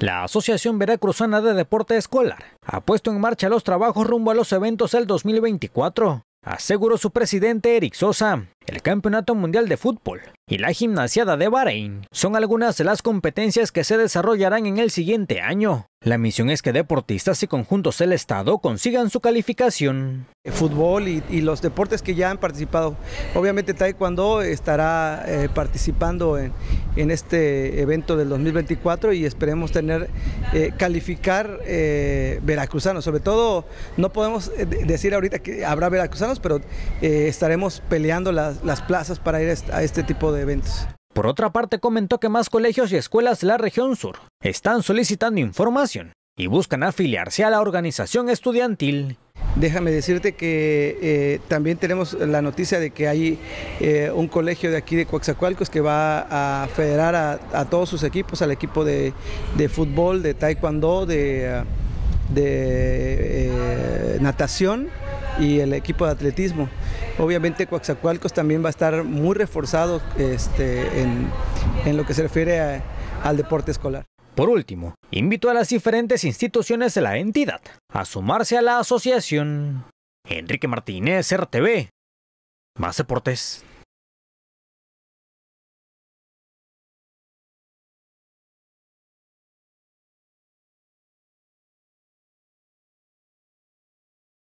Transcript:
La Asociación Veracruzana de Deporte Escolar ha puesto en marcha los trabajos rumbo a los eventos del 2024, aseguró su presidente Eric Sosa. El Campeonato Mundial de Fútbol y la Gimnasiada de Bahrein son algunas de las competencias que se desarrollarán en el siguiente año. La misión es que deportistas y conjuntos del Estado consigan su calificación. Eh, fútbol y, los deportes que ya han participado. Obviamente Taekwondo estará eh, participando en, este evento del 2024 y esperemos tener, eh, calificar veracruzanos. Sobre todo, no podemos decir ahorita que habrá veracruzanos, pero estaremos peleando las, las, plazas para ir a este tipo de eventos. Por otra parte, comentó que más colegios y escuelas la región sur están solicitando información y buscan afiliarse a la organización estudiantil. Déjame decirte que eh, también tenemos la noticia de que hay eh, un colegio de aquí de Coaxacualcos que va a federar a, todos sus equipos, al equipo de, fútbol, de taekwondo, de, eh, natación y el equipo de atletismo. Obviamente Coaxacualcos también va a estar muy reforzado este, en, lo que se refiere al deporte escolar. Por último, invito a las diferentes instituciones de la entidad a sumarse a la asociación. Enrique Martínez, RTV. Más deportes.